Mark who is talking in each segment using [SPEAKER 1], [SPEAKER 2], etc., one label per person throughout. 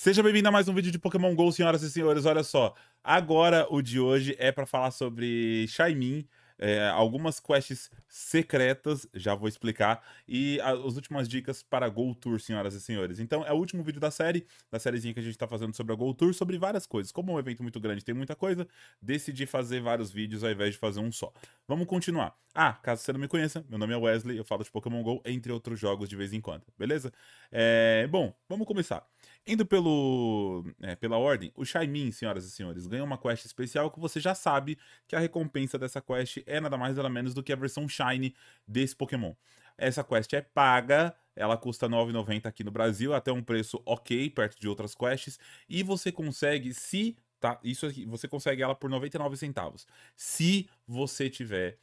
[SPEAKER 1] Seja bem-vindo a mais um vídeo de Pokémon GO, senhoras e senhores. Olha só, agora o de hoje é para falar sobre Shaimin, é, algumas quests secretas, já vou explicar, e a, as últimas dicas para Go Tour, senhoras e senhores. Então, é o último vídeo da série, da sériezinha que a gente está fazendo sobre a Go Tour, sobre várias coisas. Como é um evento muito grande, tem muita coisa, decidi fazer vários vídeos ao invés de fazer um só. Vamos continuar. Ah, caso você não me conheça, meu nome é Wesley, eu falo de Pokémon GO, entre outros jogos de vez em quando, beleza? É, bom, vamos começar. Indo pelo, é, pela ordem, o Shaimin, senhoras e senhores, ganha uma quest especial que você já sabe que a recompensa dessa quest é nada mais nada menos do que a versão Shine desse Pokémon. Essa quest é paga, ela custa R$ 9,90 aqui no Brasil, até um preço ok, perto de outras quests, e você consegue, se tá? Isso aqui, você consegue ela por 99 centavos. Se você tiver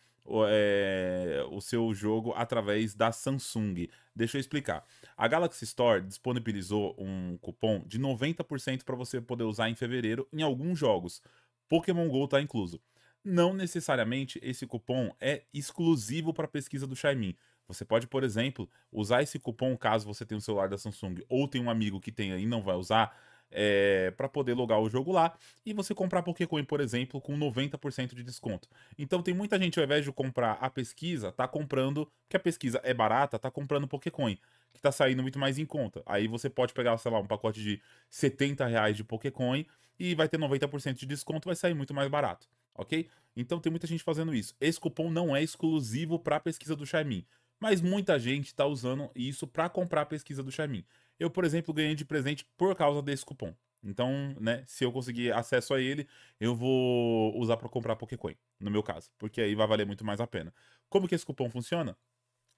[SPEAKER 1] é, o seu jogo através da Samsung. Deixa eu explicar. A Galaxy Store disponibilizou um cupom de 90% para você poder usar em fevereiro em alguns jogos. Pokémon Go está incluso. Não necessariamente esse cupom é exclusivo para a pesquisa do Xiaomi. Você pode, por exemplo, usar esse cupom caso você tenha um celular da Samsung ou tem um amigo que tenha e não vai usar é, eh, para poder logar o jogo lá e você comprar Pokécoin, por exemplo, com 90% de desconto. Então tem muita gente, ao invés de comprar a pesquisa, tá comprando, que a pesquisa é barata, tá comprando Pokécoin, que tá saindo muito mais em conta. Aí você pode pegar, sei lá, um pacote de 70 reais de Pokécoin e vai ter 90% de desconto, vai sair muito mais barato, ok? Então tem muita gente fazendo isso. Esse cupom não é exclusivo para a pesquisa do Xiaomi mas muita gente está usando isso para comprar a pesquisa do Xiaomi. Eu, por exemplo, ganhei de presente por causa desse cupom. Então, né, se eu conseguir acesso a ele, eu vou usar para comprar Pokécoin, no meu caso, porque aí vai valer muito mais a pena. Como que esse cupom funciona?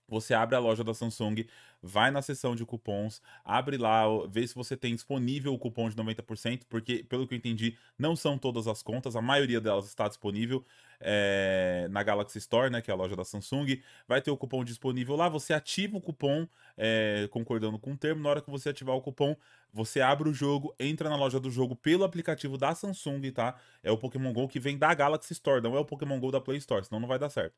[SPEAKER 1] você abre a loja da Samsung, vai na seção de cupons, abre lá, vê se você tem disponível o cupom de 90%, porque, pelo que eu entendi, não são todas as contas, a maioria delas está disponível é, na Galaxy Store, né, que é a loja da Samsung. Vai ter o cupom disponível lá, você ativa o cupom, é, concordando com o termo. Na hora que você ativar o cupom, você abre o jogo, entra na loja do jogo pelo aplicativo da Samsung, tá? É o Pokémon GO que vem da Galaxy Store, não é o Pokémon GO da Play Store, senão não vai dar certo.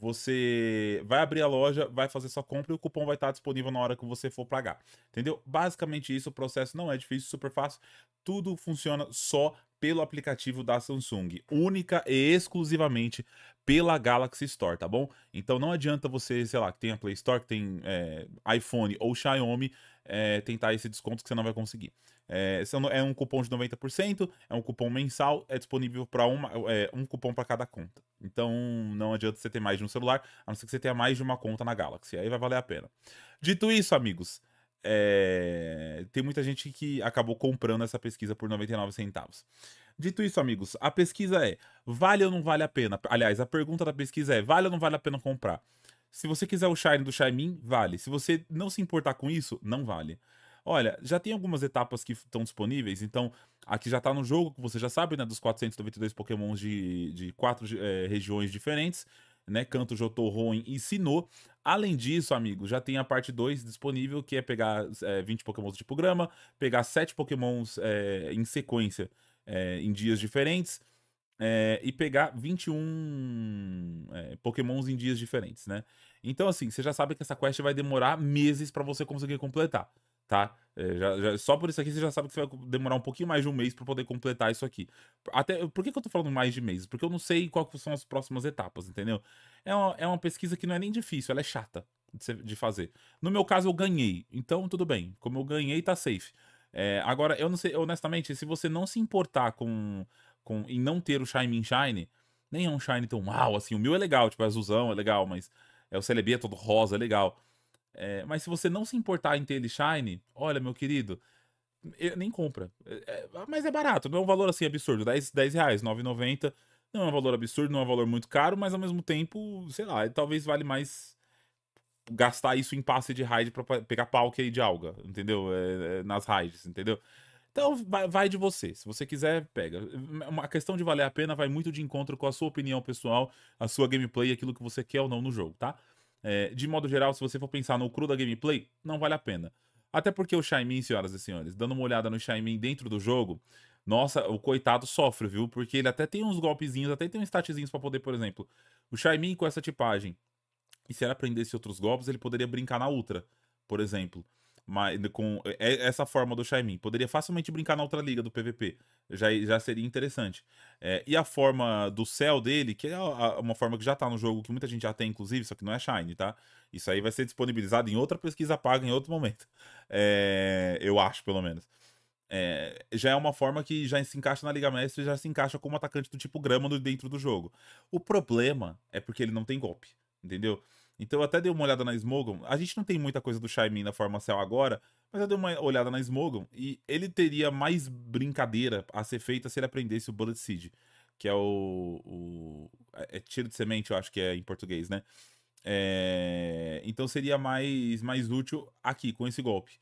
[SPEAKER 1] Você vai abrir a loja, vai fazer sua compra e o cupom vai estar disponível na hora que você for pagar. Entendeu? Basicamente isso, o processo não é difícil, super fácil. Tudo funciona só pelo aplicativo da Samsung, única e exclusivamente pela Galaxy Store, tá bom? Então não adianta você, sei lá, que tem a Play Store, que tem é, iPhone ou Xiaomi, é, tentar esse desconto que você não vai conseguir. É, é um cupom de 90%, é um cupom mensal, é disponível para é, um cupom para cada conta. Então não adianta você ter mais de um celular, a não ser que você tenha mais de uma conta na Galaxy, aí vai valer a pena. Dito isso, amigos, é, tem muita gente que acabou comprando essa pesquisa por 99 centavos. Dito isso, amigos, a pesquisa é: vale ou não vale a pena? Aliás, a pergunta da pesquisa é: vale ou não vale a pena comprar? Se você quiser o Shine do Shaimin, vale. Se você não se importar com isso, não vale. Olha, já tem algumas etapas que estão disponíveis, então aqui já está no jogo, você já sabe, né, dos 492 pokémons de, de quatro é, regiões diferentes né? Canto Jotorroin e Sinô. Além disso, amigos, já tem a parte 2 disponível, que é pegar é, 20 pokémons tipo grama, pegar 7 pokémons é, em sequência, é, em dias diferentes, é, e pegar 21 é, pokémons em dias diferentes, né? Então, assim, você já sabe que essa quest vai demorar meses para você conseguir completar tá? É, já, já, só por isso aqui você já sabe que vai demorar um pouquinho mais de um mês para poder completar isso aqui. Até, por que, que eu tô falando mais de meses? Porque eu não sei quais são as próximas etapas, entendeu? É uma, é uma pesquisa que não é nem difícil, ela é chata de, ser, de fazer. No meu caso, eu ganhei. Então, tudo bem. Como eu ganhei, tá safe. É, agora, eu não sei, honestamente, se você não se importar com, com em não ter o Shine in Shine, nem é um Shine tão mal, assim. O meu é legal, tipo, é azulzão, é legal, mas é o Celebi é todo rosa, é legal. É, mas se você não se importar em ter ele Shine, olha, meu querido, nem compra. É, é, mas é barato, não é um valor assim absurdo. 10, 10 reais, 9,90. Não é um valor absurdo, não é um valor muito caro, mas ao mesmo tempo, sei lá, talvez vale mais gastar isso em passe de raid para pegar pau é aí de alga, entendeu? É, é, nas raids, entendeu? Então vai, vai, de você. Se você quiser, pega. A questão de valer a pena vai muito de encontro com a sua opinião pessoal, a sua gameplay, aquilo que você quer ou não no jogo, tá? É, de modo geral, se você for pensar no cru da gameplay, não vale a pena. Até porque o Shaimin, senhoras e senhores, dando uma olhada no Shaimin dentro do jogo, nossa, o coitado sofre, viu? Porque ele até tem uns golpezinhos, até tem uns statzinhos para poder, por exemplo, o Shaimin com essa tipagem. E se ele aprendesse outros golpes, ele poderia brincar na Ultra, por exemplo mas com é, é essa forma do Shaimin. Poderia facilmente brincar na outra liga do PVP. Já, já seria interessante. É, e a forma do céu dele, que é uma forma que já tá no jogo, que muita gente já tem, inclusive, só que não é Shine, tá? Isso aí vai ser disponibilizado em outra pesquisa paga em outro momento. É, eu acho, pelo menos. É, já é uma forma que já se encaixa na Liga Mestre já se encaixa como atacante do tipo grama dentro do jogo. O problema é porque ele não tem golpe, entendeu? Então eu até dei uma olhada na Smogon. A gente não tem muita coisa do Shaimin na forma céu agora, mas eu dei uma olhada na Smogon e ele teria mais brincadeira a ser feita se ele aprendesse o Bullet Seed, que é o, o é, é tiro de semente, eu acho que é em português, né? É, então seria mais mais útil aqui com esse golpe.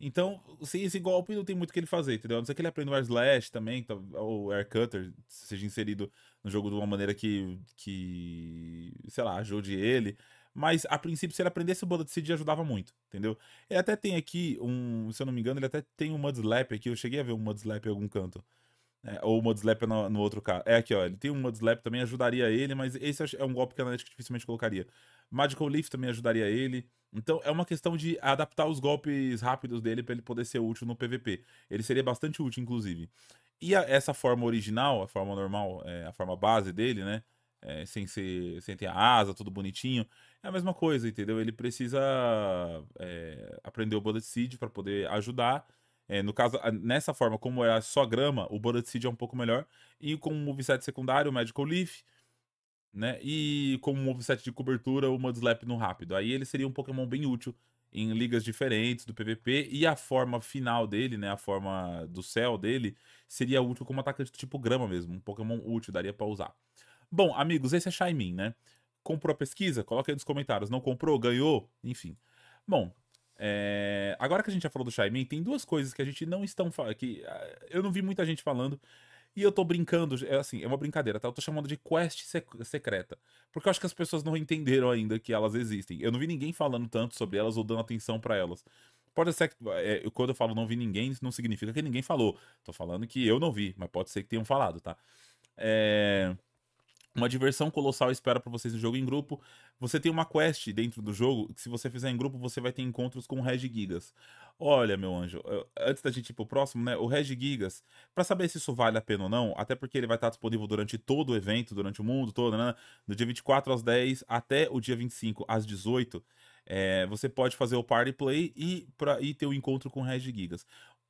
[SPEAKER 1] Então, sem esse golpe, não tem muito o que ele fazer, entendeu? A não ser que ele aprenda o Air Slash também, tá, ou Air Cutter, seja inserido no jogo de uma maneira que, que sei lá, ajude ele mas a princípio, se ele aprendesse o Bullet Seed, ajudava muito, entendeu? Ele até tem aqui um, se eu não me engano, ele até tem um Mudslap aqui, eu cheguei a ver um Mudslap em algum canto. É, ou o Mudslap no, no outro cara. É aqui, ó. Ele tem um Mudslap também, ajudaria ele, mas esse é um golpe que a Analytics dificilmente colocaria. Magical Leaf também ajudaria ele. Então é uma questão de adaptar os golpes rápidos dele para ele poder ser útil no PVP. Ele seria bastante útil, inclusive. E a, essa forma original, a forma normal, é, a forma base dele, né? É, sem, ser, sem ter a asa, tudo bonitinho. É a mesma coisa, entendeu? Ele precisa é, aprender o Seed para poder ajudar. É, no caso, nessa forma, como é só grama, o Seed é um pouco melhor. E com um moveset secundário, o Magical Leaf, né? E com um moveset de cobertura, o Mudslap no rápido. Aí ele seria um Pokémon bem útil em ligas diferentes do PVP e a forma final dele, né, a forma do céu dele, seria útil como atacante tipo grama mesmo, um Pokémon útil, daria para usar. Bom, amigos, esse é Shaimin, né? Comprou a pesquisa? Coloca aí nos comentários. Não comprou? Ganhou? Enfim. Bom, é... agora que a gente já falou do Xiaomi, tem duas coisas que a gente não estão falando. Que ah, eu não vi muita gente falando. E eu tô brincando, é assim, é uma brincadeira, tá? Eu tô chamando de quest sec secreta. Porque eu acho que as pessoas não entenderam ainda que elas existem. Eu não vi ninguém falando tanto sobre elas ou dando atenção para elas. Pode ser que, é, quando eu falo não vi ninguém, isso não significa que ninguém falou. Tô falando que eu não vi, mas pode ser que tenham falado, tá? É. Uma diversão colossal espera para vocês no jogo em grupo. Você tem uma quest dentro do jogo, que se você fizer em grupo, você vai ter encontros com o Reg Gigas. Olha, meu anjo, antes da gente ir pro próximo, né? O Reg Gigas, para saber se isso vale a pena ou não, até porque ele vai estar tá disponível durante todo o evento, durante o mundo todo, né? Do dia 24 às 10 até o dia 25 às 18. É, eh, você pode fazer o Party Play e, pra, e ter o um encontro com o Reg Gigas.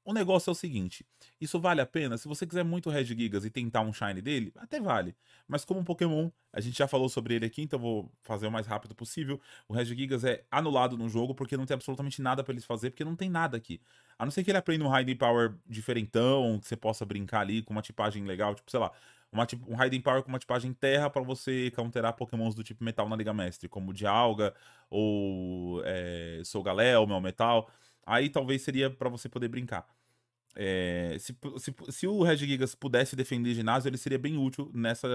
[SPEAKER 1] O negócio é o seguinte: isso vale a pena? Se você quiser muito Red Gigas e tentar um Shine dele, até vale. Mas como um Pokémon, a gente já falou sobre ele aqui, então vou fazer o mais rápido possível. O Red Gigas é anulado no jogo porque não tem absolutamente nada para eles fazer, porque não tem nada aqui. A não ser que ele aprenda um Hiding Power diferentão, que você possa brincar ali com uma tipagem legal, tipo, sei lá, uma, um Hiding Power com uma tipagem terra para você counterar pokémons do tipo metal na Liga Mestre, como Dialga ou é, Solgaleo, Mel Metal aí talvez seria para você poder brincar. É, se, se, se, o Red Gigas pudesse defender ginásio, ele seria bem útil nessa,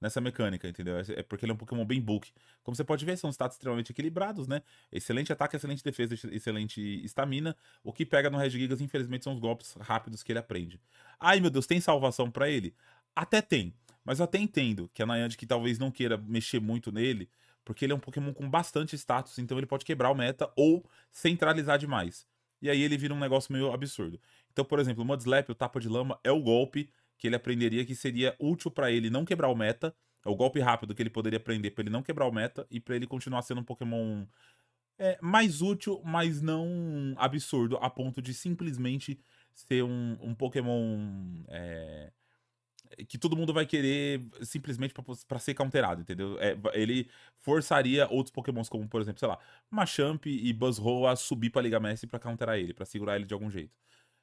[SPEAKER 1] nessa mecânica, entendeu? É, é porque ele é um Pokémon bem book. Como você pode ver, são status extremamente equilibrados, né? Excelente ataque, excelente defesa, excelente estamina. O que pega no Red Gigas, infelizmente, são os golpes rápidos que ele aprende. Ai, meu Deus, tem salvação para ele? Até tem. Mas eu até entendo que a Nayand, que talvez não queira mexer muito nele, porque ele é um Pokémon com bastante status, então ele pode quebrar o meta ou centralizar demais. E aí ele vira um negócio meio absurdo. Então, por exemplo, o Mudslap, o Tapa de Lama, é o golpe que ele aprenderia que seria útil para ele não quebrar o meta, é o golpe rápido que ele poderia aprender para ele não quebrar o meta e para ele continuar sendo um Pokémon é, mais útil, mas não absurdo, a ponto de simplesmente ser um, um Pokémon. É que todo mundo vai querer simplesmente para ser counterado, entendeu? É, ele forçaria outros pokémons, como por exemplo, sei lá, Machamp e Buzzhole a subir pra Liga Messi pra counterar ele, para segurar ele de algum jeito.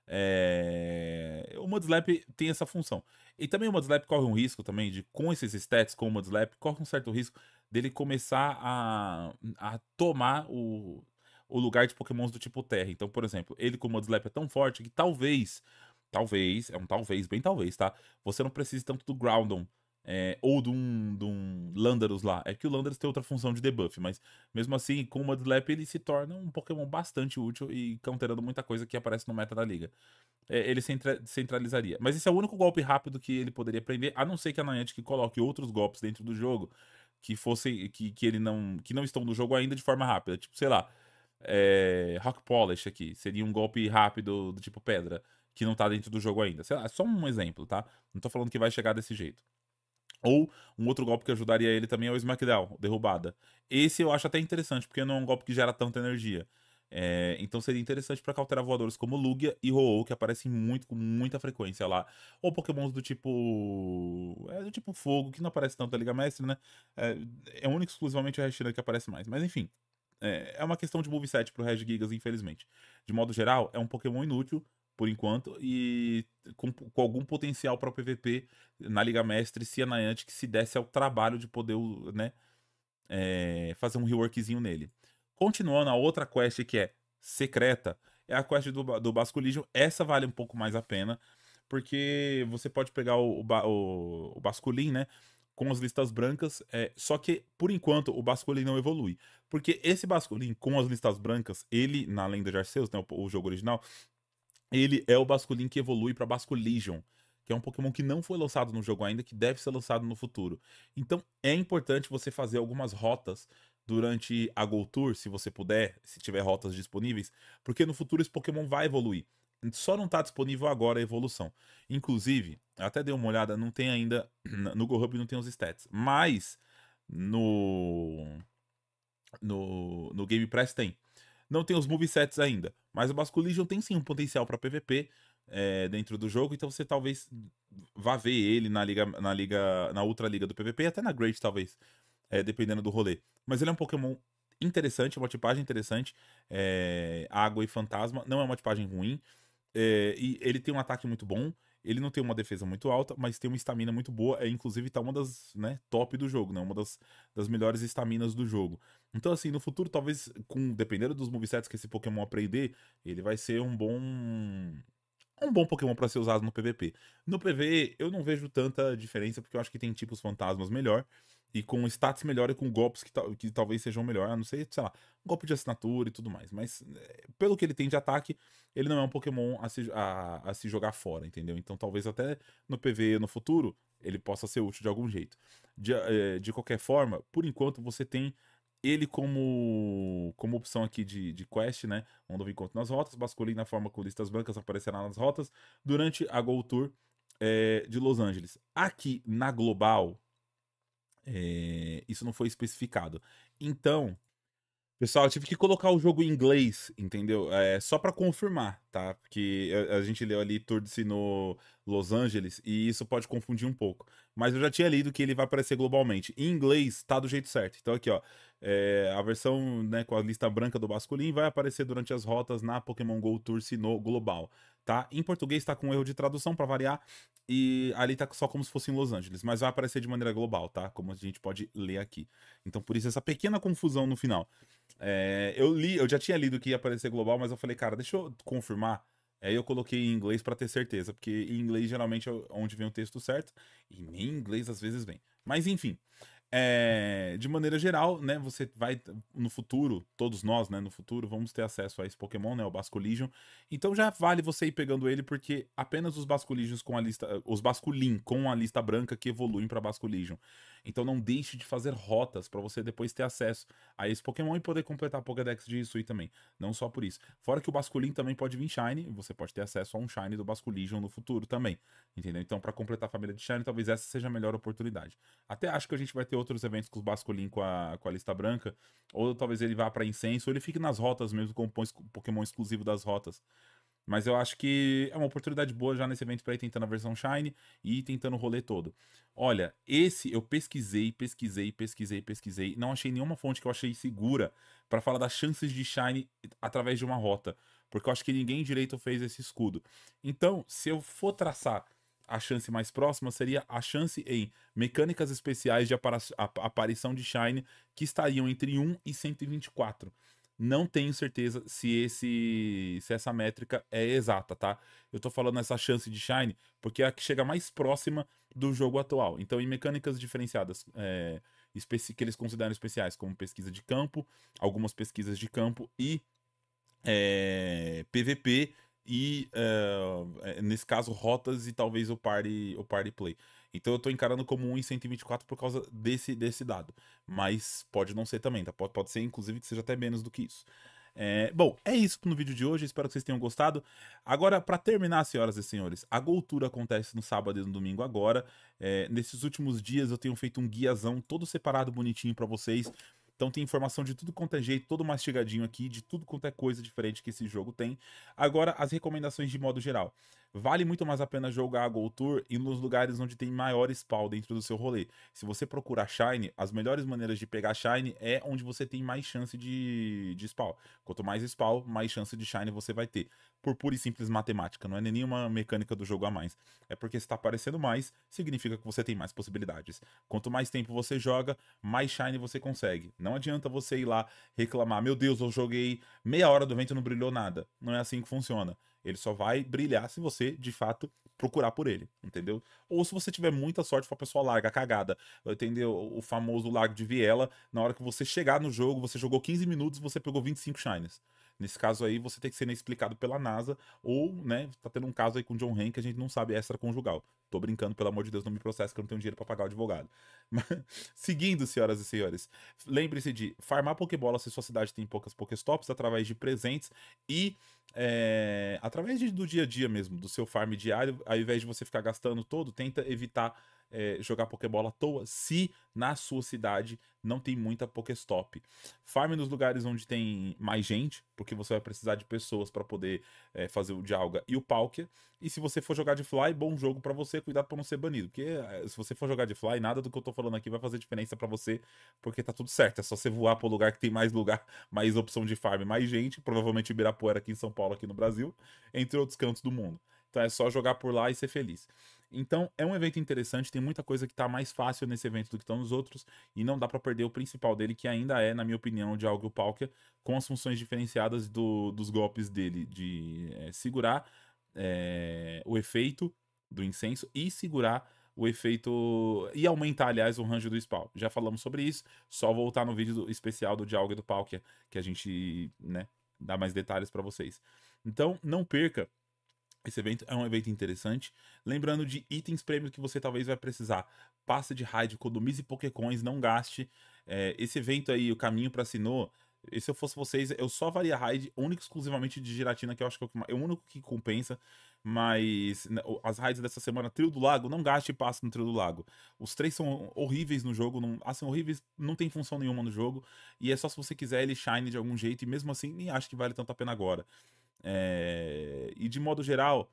[SPEAKER 1] É... O Mudslap tem essa função. E também o Mudslap corre um risco também de, com esses stats, com o Mudslap, corre um certo risco dele começar a, a tomar o, o lugar de pokémons do tipo terra. Então, por exemplo, ele com o Mudslap é tão forte que talvez talvez, é um talvez, bem talvez, tá? Você não precise tanto do Groundon é, ou de um, de um Landorus lá. É que o Landorus tem outra função de debuff, mas mesmo assim, com uma Mudlap ele se torna um Pokémon bastante útil e counterando muita coisa que aparece no meta da liga. É, ele centralizaria. Mas esse é o único golpe rápido que ele poderia prender, a não ser que a Niantic coloque outros golpes dentro do jogo que fossem que, que ele não que não estão no jogo ainda de forma rápida, tipo, sei lá, é, Rock Polish aqui, seria um golpe rápido do tipo pedra que não tá dentro do jogo ainda. Sei lá, é só um exemplo, tá? Não tô falando que vai chegar desse jeito. Ou um outro golpe que ajudaria ele também é o Smackdown, derrubada. Esse eu acho até interessante, porque não é um golpe que gera tanta energia. É, então seria interessante para cauterar voadores como Lugia e ho que aparecem muito com muita frequência lá. Ou pokémons do tipo. É, do tipo fogo, que não aparece tanto na Liga Mestre, né? É, é único exclusivamente o Rashina que aparece mais. Mas enfim. É, é uma questão de moveset pro Regigigas, infelizmente. De modo geral, é um Pokémon inútil, por enquanto, e com, com algum potencial para o PVP na Liga Mestre, se a Niantic se desse ao trabalho de poder né, é, fazer um reworkzinho nele. Continuando, a outra quest que é secreta é a quest do, do Basco Essa vale um pouco mais a pena, porque você pode pegar o, o, o Basculin, né? Com as listas brancas, é, só que por enquanto o Basculin não evolui. Porque esse Basculin com as listas brancas, ele na Lenda de Arceus, né, o, o jogo original, ele é o Basculin que evolui para Basculigion, que é um Pokémon que não foi lançado no jogo ainda, que deve ser lançado no futuro. Então é importante você fazer algumas rotas durante a Go Tour, se você puder, se tiver rotas disponíveis, porque no futuro esse Pokémon vai evoluir. Só não está disponível agora a evolução. Inclusive, até dei uma olhada, não tem ainda. No GoHub não tem os stats. Mas no. No, no Game Press tem não tem os movesets ainda. Mas o Basculigion tem sim um potencial para PVP é, eh, dentro do jogo, então você talvez vá ver ele na liga, na liga, na outra liga do PVP, até na Great talvez, é, dependendo do rolê. Mas ele é um Pokémon interessante, uma tipagem interessante, é, água e fantasma, não é uma tipagem ruim, e ele tem um ataque muito bom, ele não tem uma defesa muito alta, mas tem uma estamina muito boa. É, inclusive, tá uma das né, top do jogo, né? Uma das, das melhores estaminas do jogo. Então, assim, no futuro, talvez, com dependendo dos movesets que esse Pokémon aprender, ele vai ser um bom um bom Pokémon para ser usado no PVP. No PVE, eu não vejo tanta diferença, porque eu acho que tem tipos fantasmas melhor, e com stats melhor e com golpes que, que talvez sejam melhor, a não ser, sei lá, um golpe de assinatura e tudo mais. Mas eh, pelo que ele tem de ataque, ele não é um Pokémon a se, a, a se jogar fora, entendeu? Então talvez até no PVE no futuro ele possa ser útil de algum jeito. De, eh, de qualquer forma, por enquanto você tem ele como, como opção aqui de, de quest, né? Onde eu encontro nas rotas, basculei na forma com listas brancas aparecerá nas rotas durante a Gold Tour é, de Los Angeles. Aqui na Global, é, isso não foi especificado. Então, pessoal, eu tive que colocar o jogo em inglês, entendeu? É, só para confirmar, tá? Porque a, a gente leu ali Tour de Sino Los Angeles e isso pode confundir um pouco. Mas eu já tinha lido que ele vai aparecer globalmente. Em inglês, tá do jeito certo. Então aqui, ó. É, a versão né, com a lista branca do Basculin vai aparecer durante as rotas na Pokémon GO Tour Sinnoh Global. Tá? Em português tá com erro de tradução para variar. E ali tá só como se fosse em Los Angeles. Mas vai aparecer de maneira global, tá? Como a gente pode ler aqui. Então por isso essa pequena confusão no final. É, eu li, eu já tinha lido que ia aparecer global, mas eu falei, cara, deixa eu confirmar Aí eu coloquei em inglês para ter certeza, porque em inglês geralmente é onde vem o texto certo, e nem em inglês às vezes vem. Mas enfim, é, de maneira geral, né, você vai no futuro, todos nós, né, no futuro vamos ter acesso a esse Pokémon, né, o Basculigion. Então já vale você ir pegando ele porque apenas os Basculigions com a lista, os Basculin com a lista branca que evoluem para Basculigion. Então não deixe de fazer rotas para você depois ter acesso a esse Pokémon e poder completar a Pokédex de Hisui também. Não só por isso. Fora que o Basculin também pode vir Shine, você pode ter acesso a um Shine do Basculigion no futuro também. Entendeu? Então, para completar a família de Shine, talvez essa seja a melhor oportunidade. Até acho que a gente vai ter outros eventos com os Basculin com a, com a lista branca. Ou talvez ele vá para incenso, ou ele fique nas rotas mesmo, com um Pokémon exclusivo das rotas. Mas eu acho que é uma oportunidade boa já nesse evento para ir tentando a versão Shine e ir tentando o rolê todo. Olha, esse eu pesquisei, pesquisei, pesquisei, pesquisei. Não achei nenhuma fonte que eu achei segura para falar das chances de Shine através de uma rota. Porque eu acho que ninguém direito fez esse escudo. Então, se eu for traçar a chance mais próxima seria a chance em mecânicas especiais de aparição de Shine, que estariam entre 1 e 124. Não tenho certeza se, esse, se essa métrica é exata, tá? Eu tô falando essa chance de Shine porque é a que chega mais próxima do jogo atual. Então, em mecânicas diferenciadas, é, que eles consideram especiais, como pesquisa de campo, algumas pesquisas de campo e é, PVP, e uh, nesse caso rotas e talvez o party, o party play. Então eu estou encarando como 1 em 124 por causa desse, desse dado, mas pode não ser também, tá? Pode, pode ser inclusive que seja até menos do que isso. É, bom, é isso no vídeo de hoje, espero que vocês tenham gostado. Agora, para terminar, senhoras e senhores, a Goltura acontece no sábado e no domingo agora. É, nesses últimos dias eu tenho feito um guiazão todo separado, bonitinho para vocês, então tem informação de tudo quanto é jeito, todo mastigadinho aqui, de tudo quanto é coisa diferente que esse jogo tem. Agora, as recomendações de modo geral vale muito mais a pena jogar a Gold Tour e nos lugares onde tem maior spawn dentro do seu rolê. Se você procurar Shine, as melhores maneiras de pegar Shine é onde você tem mais chance de, de spawn. Quanto mais spawn, mais chance de Shine você vai ter. Por pura e simples matemática, não é nenhuma mecânica do jogo a mais. É porque se está aparecendo mais, significa que você tem mais possibilidades. Quanto mais tempo você joga, mais Shine você consegue. Não adianta você ir lá reclamar, meu Deus, eu joguei meia hora do vento e não brilhou nada. Não é assim que funciona. Ele só vai brilhar se você, de fato, procurar por ele, entendeu? Ou se você tiver muita sorte com a pessoa larga, cagada, entendeu? O famoso Lago de Viela, na hora que você chegar no jogo, você jogou 15 minutos e você pegou 25 shines. Nesse caso aí, você tem que ser explicado pela NASA, ou, né, tá tendo um caso aí com John Hank que a gente não sabe extraconjugal. Tô brincando, pelo amor de Deus, não me processa que eu não tenho dinheiro para pagar o advogado. seguindo, senhoras e senhores, lembre-se de farmar Pokébola se sua cidade tem poucas Pokéstops através de presentes e é, através de, do dia a dia mesmo, do seu farm diário, ao invés de você ficar gastando todo, tenta evitar é, jogar Pokébola à toa se na sua cidade não tem muita Pokéstop. Farme nos lugares onde tem mais gente, porque você vai precisar de pessoas para poder é, fazer o Dialga e o Palkia. E se você for jogar de Fly, bom jogo para você, cuidado para não ser banido. Porque eh, se você for jogar de Fly, nada do que eu tô falando aqui vai fazer diferença para você, porque tá tudo certo. É só você voar pro lugar que tem mais lugar, mais opção de farm, mais gente, provavelmente Ibirapuera aqui em São Paulo, aqui no Brasil, entre outros cantos do mundo. Então é só jogar por lá e ser feliz. Então, é um evento interessante, tem muita coisa que tá mais fácil nesse evento do que estão nos outros, e não dá para perder o principal dele, que ainda é, na minha opinião, de algo Palkia, com as funções diferenciadas do, dos golpes dele, de é, segurar é, o efeito do incenso e segurar o efeito e aumentar, aliás, o range do spawn. Já falamos sobre isso, só voltar no vídeo do, especial do Dialga do Palkia, que a gente, né, dá mais detalhes para vocês. Então, não perca esse evento é um evento interessante. Lembrando de itens prêmios que você talvez vai precisar. Passa de raid, economize Pokécoins, não gaste. É, esse evento aí, o caminho para Sinnoh, e se eu fosse vocês, eu só varia raid única exclusivamente de Giratina, que eu acho que é o é único que compensa. Mas as raids dessa semana, Trio do Lago, não gaste passo no Trio do Lago. Os três são horríveis no jogo, não, assim, horríveis, não tem função nenhuma no jogo. E é só se você quiser ele shine de algum jeito, e mesmo assim, nem acho que vale tanto a pena agora. É, e de modo geral,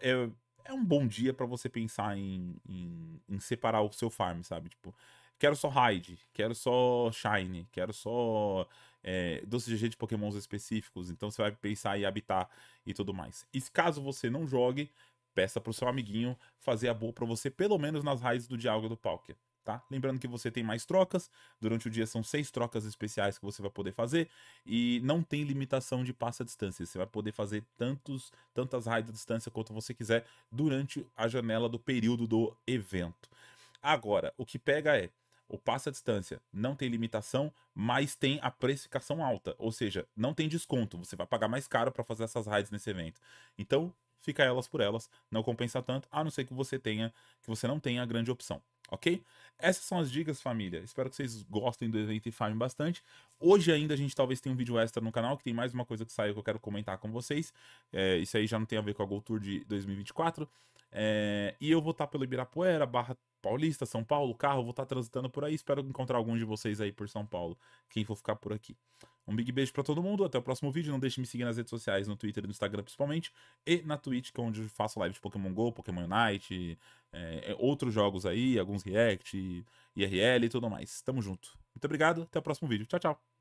[SPEAKER 1] é, é um bom dia para você pensar em, em, em, separar o seu farm, sabe? Tipo, quero só hide, quero só shine, quero só é, doce GG de pokémons específicos. Então você vai pensar em habitar e tudo mais. E caso você não jogue, peça pro seu amiguinho fazer a boa para você, pelo menos nas raids do Diálogo do Palkia. Tá? Lembrando que você tem mais trocas, durante o dia são seis trocas especiais que você vai poder fazer e não tem limitação de passe à distância. Você vai poder fazer tantos, tantas raids à distância quanto você quiser durante a janela do período do evento. Agora, o que pega é o passe à distância não tem limitação, mas tem a precificação alta, ou seja, não tem desconto. Você vai pagar mais caro para fazer essas raids nesse evento. Então, fica elas por elas, não compensa tanto, a não ser que você tenha que você não tenha a grande opção, ok? essas são as dicas, família. Espero que vocês gostem do evento e falem bastante. Hoje ainda a gente talvez tenha um vídeo extra no canal, que tem mais uma coisa que saiu que eu quero comentar com vocês. É, isso aí já não tem a ver com a Gold Tour de 2024. É, e eu vou estar tá pelo Ibirapuera, Barra Paulista, São Paulo, carro, vou estar tá transitando por aí. Espero encontrar alguns de vocês aí por São Paulo, quem for ficar por aqui. Um big beijo para todo mundo, até o próximo vídeo. Não deixe de me seguir nas redes sociais, no Twitter e no Instagram principalmente, e na Twitch, que é onde eu faço live de Pokémon GO, Pokémon Unite, é, é outros jogos aí, alguns React, IRL e tudo mais. Tamo junto. Muito obrigado, até o próximo vídeo. Tchau, tchau.